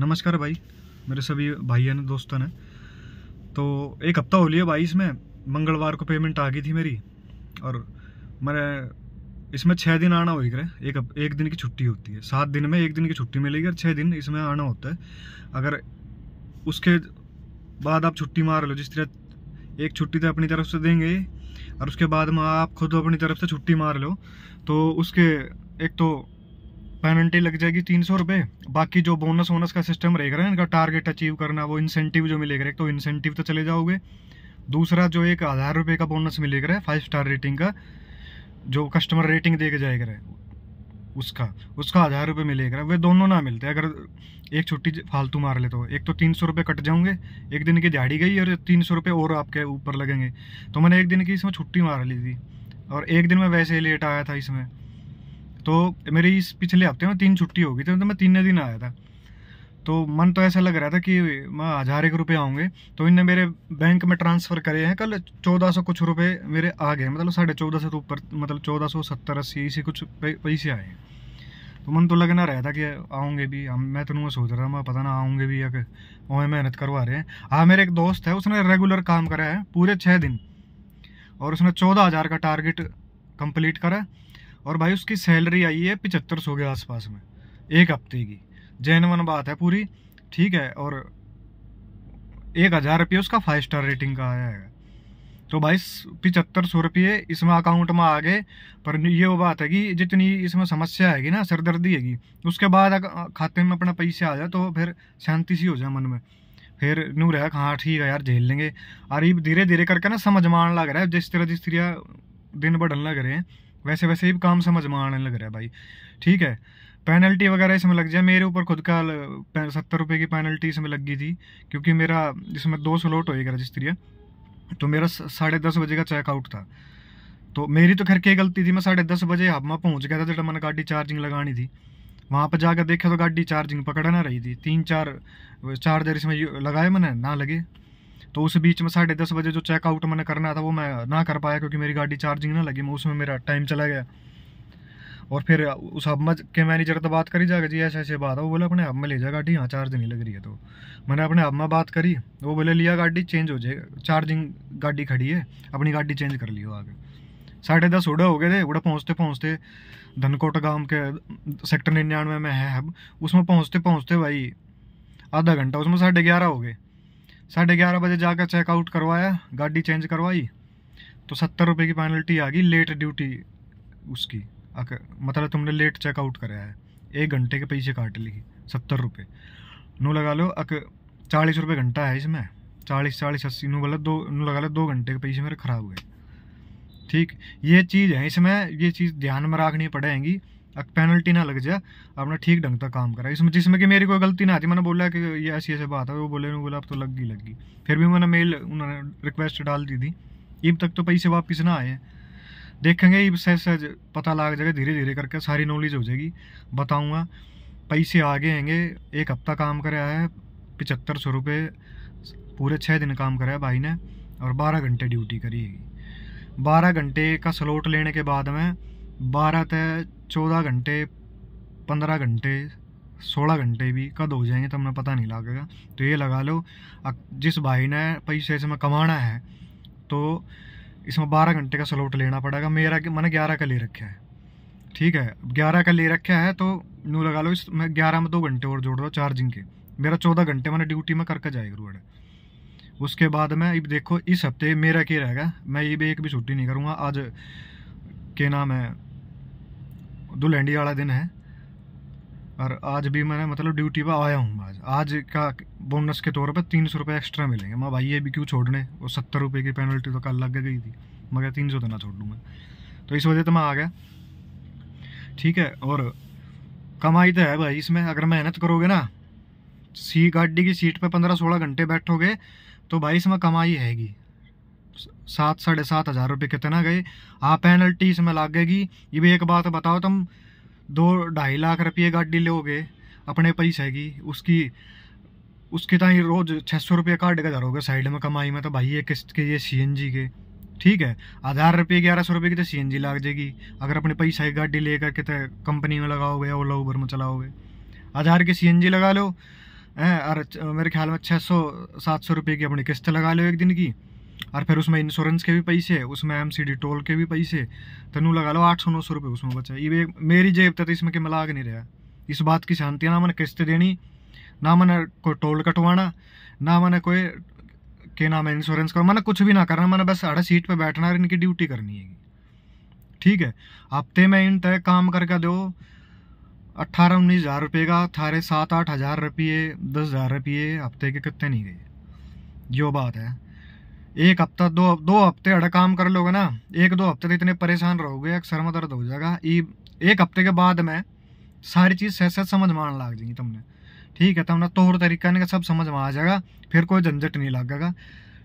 नमस्कार भाई मेरे सभी भाइयों ने दोस्तों ने तो एक हफ्ता हो लिया भाई इसमें मंगलवार को पेमेंट आ गई थी मेरी और मैं इसमें छः दिन आना हो करे एक एक दिन की छुट्टी होती है सात दिन में एक दिन की छुट्टी मिलेगी और छः दिन इसमें आना होता है अगर उसके बाद आप छुट्टी मार लो जिस तरह एक छुट्टी तो अपनी तरफ से देंगे और उसके बाद में आप खुद अपनी तरफ से छुट्टी मार लो तो उसके एक तो पेनल्टी लग जाएगी तीन सौ रुपये बाकी जो बोनस वोनस का सिस्टम रहेगा ना इनका टारगेट अचीव करना वो इंसेंटिव जो मिलेगा तो इंसेंटिव तो चले जाओगे दूसरा जो एक हज़ार रुपये का बोनस मिलेगा फाइव स्टार रेटिंग का जो कस्टमर रेटिंग दे के जाएगा उसका उसका हज़ार रुपये मिलेगा वे दोनों ना मिलते अगर एक छुट्टी फालतू मार ले तो एक तो तीन सौ रुपये कट जाऊँगे एक दिन की दिहाड़ी गई और तीन सौ रुपये और आपके ऊपर लगेंगे तो मैंने एक दिन की इसमें छुट्टी मार ली थी और एक दिन में वैसे ही लेट आया था इसमें तो मेरी इस पिछले हफ्ते में तीन छुट्टी हो गई थी तो मैं तीन दिन आया था तो मन तो ऐसा लग रहा था कि मैं हज़ार एक रुपये आऊँगे तो इनने मेरे बैंक में ट्रांसफ़र करे हैं कल चौदह सौ कुछ रुपये मेरे आ गए मतलब साढ़े चौदह सौ तो ऊपर मतलब चौदह सौ सत्तर अस्सी इसी कुछ पैसे आए हैं तो मन तो लगना रहा था कि आऊँगे भी हम मैं तो नहीं सोच रहा मैं पता ना आऊँगे भी या वह मेहनत करवा रहे हैं हाँ मेरे एक दोस्त है उसने रेगुलर काम करा है पूरे छः दिन और उसने चौदह हज़ार का टारगेट कंप्लीट करा और भाई उसकी सैलरी आई है पिचहत्तर सौ के आसपास में एक हफ्ते की जैनवन बात है पूरी ठीक है और एक हज़ार रुपये उसका फाइव स्टार रेटिंग का आया है तो भाई पिचहत्तर सौ रुपये इसमें अकाउंट में आ गए पर ये वो बात है कि जितनी इसमें समस्या आएगी ना सरदर्दी आएगी उसके बाद खाते में अपना पैसे आ जाए तो फिर शांति सी हो जाए मन में फिर नू रहा हाँ ठीक है यार झेल लेंगे अरे धीरे धीरे करके ना समझ में आने लग रहा है जिस तरह जिस तरह दिन बढ़ने लग रहे हैं वैसे वैसे ही काम समझ में आने लग रहा है भाई ठीक है पेनल्टी वगैरह इसमें लग जाए मेरे ऊपर खुद का सत्तर रुपये की पेनल्टी इसमें लग गई थी क्योंकि मेरा इसमें दो स्लॉट होएगा रजिस्ट्री तो मेरा साढ़े दस बजे का चेकआउट था तो मेरी तो खैर क्या गलती थी मैं साढ़े दस बजे हब मैं पहुँच गया था जब मैंने गाड़ी चार्जिंग लगानी थी वहाँ पर जाकर देखा तो गाड़ी चार्जिंग पकड़ा ना रही थी तीन चार चार्जर इसमें लगाए मैंने ना लगे तो उस बीच में साढ़े दस बजे जो चेकआउट मैंने करना था वो मैं ना कर पाया क्योंकि मेरी गाड़ी चार्जिंग ना लगी मैं उसमें मेरा टाइम चला गया और फिर उस हब में के मैनेजर तो बात करी जाएगा जी ऐसे ऐसे बात है वो बोले अपने हब में ले जाए गाड़ी यहाँ चार्ज नहीं लग रही है तो मैंने अपने हब में बात करी वो बोले लिया गाड़ी चेंज हो जाएगा चार्जिंग गाड़ी खड़ी है अपनी गाड़ी चेंज कर लियो आगे साढ़े दस उड़े हो गए थे उड़े पहुँचते पहुँचते धनकोट गांव के सेक्टर निन्यानवे में है हब उसमें पहुँचते पहुँचते भाई आधा घंटा उसमें साढ़े ग्यारह हो गए साढ़े ग्यारह बजे जाकर चेकआउट करवाया गाड़ी चेंज करवाई तो सत्तर रुपये की पेनल्टी आ गई लेट ड्यूटी उसकी मतलब तुमने लेट चेकआउट कराया है एक घंटे के पैसे काट ली सत्तर रुपये नू लगा लो अक चालीस रुपये घंटा है इसमें चालीस चालीस अस्सी नू बोला दो नू लगा लो दो घंटे के पैसे मेरे ख़राब हुए ठीक ये चीज़ है इसमें ये चीज़ ध्यान में रखनी पड़ेगी पेनल्टी ना लग जाए आपने ठीक ढंग तक काम करा इसमें जिसमें कि मेरी कोई गलती ना आती मैंने बोला कि ये ऐसी ऐसी बात है वो बोले नहीं बोला अब तो लग गई लग गई फिर भी मैंने मेल उन्होंने रिक्वेस्ट डाल दी थी इब तक तो पैसे वापस ना आए देखेंगे इब सह सहज पता लग जाएगा धीरे धीरे करके सारी नॉलेज हो जाएगी बताऊँगा पैसे आगे हैंगे एक हफ्ता काम कराया है पिचहत्तर सौ रुपये पूरे छः दिन काम कराया भाई ने और बारह घंटे ड्यूटी करी है बारह घंटे का स्लोट लेने के बाद में बारह तय चौदह घंटे पंद्रह घंटे सोलह घंटे भी कद हो जाएंगे तब हमें पता नहीं लगेगा तो ये लगा लो जिस भाई ने पैसे इसमें कमाना है तो इसमें बारह घंटे का स्लोट लेना पड़ेगा मेरा मैंने ग्यारह का ले रखा है ठीक है ग्यारह का ले रखा है तो नू लगा लो इस मैं ग्यारह में दो घंटे और जोड़ दो चार्जिंग के मेरा चौदह घंटे मैंने ड्यूटी में करके जाएगा रोड उसके बाद में अब देखो इस हफ्ते मेरा क्या रहेगा मैं ये भी एक भी छुट्टी नहीं करूँगा आज के नाम है दुल्हंडी वाला दिन है और आज भी मैंने मतलब ड्यूटी पर आया हूँ आज आज का बोनस के तौर पर तीन सौ रुपये एक्स्ट्रा मिलेंगे मैं भाई ये भी क्यों छोड़ने वो सत्तर रुपये की पेनल्टी तो कल लग गई थी मगर तीन सौ तो ना छोड़ दूँगा तो इस वजह से मैं आ गया ठीक है और कमाई तो है भाई इसमें अगर मेहनत करोगे ना सी गाड़ी की सीट पर पंद्रह सोलह घंटे बैठोगे तो भाई इसमें कमाई हैगी सात साढ़े सात हज़ार रुपये कितना गए हाँ पेनल्टी इसमें लगेगी ये भी एक बात बताओ तुम दो ढाई लाख रुपये गाड़ी लोगे अपने पैसे की उसकी उसके ताई रोज़ छः सौ रुपये काट के धरोगे साइड में कमाई में तो भाई ये किस्त के ये सी के ठीक है हज़ार रुपये ग्यारह सौ रुपये की तो सी एन जी लग जाएगी अगर अपने पैसा की गाड़ी लेकर करके तो कंपनी में लगाओगे या ओला उबर में चलाओगे हज़ार की सी एन जी लगा लो है और मेरे ख्याल में छः सौ सात सौ रुपये की अपनी किस्त लगा लो एक दिन की और फिर उसमें इंश्योरेंस के भी पैसे उसमें एम सी डी टोल के भी पैसे तनु लगा लो आठ सौ नौ सौ रुपये उसमें बचा ये मेरी जेब तक तो इसमें के मिला नहीं रहा इस बात की शांति ना मैंने किस्त देनी ना मैंने कोई टोल कटवाना ना मैंने कोई के नाम है इंश्योरेंस करो मैंने कुछ भी ना करना मैंने बस अड़ा सीट पर बैठना और इनकी ड्यूटी करनी है ठीक है हफ्ते में इन तय काम करके दो अट्ठारह उन्नीस हज़ार रुपये का थारे सात आठ हज़ार रुपये दस हज़ार रुपये हफ्ते के कितने नहीं गए जो बात है एक हफ्ता दो दो हफ्ते अड़ा काम कर लोगे ना एक दो हफ्ते तो इतने परेशान रहोगे एक सर में दर्द हो जाएगा ई एक हफ्ते के बाद में सारी चीज़ सह सह समझ में आने लग जाएगी तुमने ठीक है तुमने तौर तरीका ने सब समझ में आ जाएगा फिर कोई झंझट नहीं लगेगा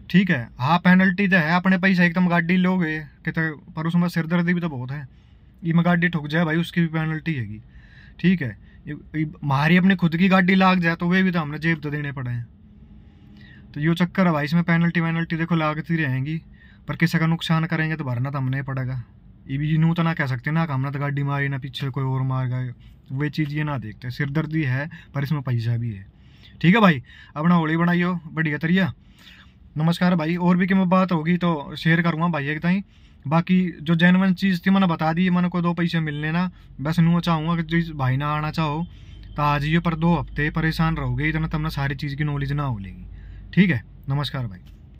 ठीक है हाँ पेनल्टी तो है अपने पैसा एकदम गाड़ी लोगे कितने पर उसमें सिरदर्दी भी तो बहुत है ये में गाड़ी ठुक जाए भाई उसकी भी पेनल्टी हैगी ठीक है हमारी अपनी खुद की गाड़ी लाग जाए तो वे भी तो हमने जेब तो देने पड़े हैं तो यो चक्कर है भाई इसमें पेनल्टी वेनल्टी देखो लागती रहेंगी पर किसी का नुकसान करेंगे तो भरना तो हमने पड़ेगा ये भी नूँ तो ना कह सकते ना हमने तो गाड़ी मारी ना पीछे कोई और मार गए वे चीज़ ये ना देखते सिरदर्दी है पर इसमें पैसा भी है ठीक है भाई अपना होली बनाइयो बढ़िया तरिया नमस्कार भाई और भी कि मैं बात होगी तो शेयर करूँगा भाई एक ताई बाकी जो जैनवन चीज़ थी मैंने बता दी मैंने को दो पैसे मिलने ना बस नू चाहूँगा कि जिस भाई ना आना चाहो तो आ जाइए पर दो हफ्ते परेशान रहोगे इतना तुमने सारी चीज़ की नॉलेज ना हो लेगी ठीक है नमस्कार भाई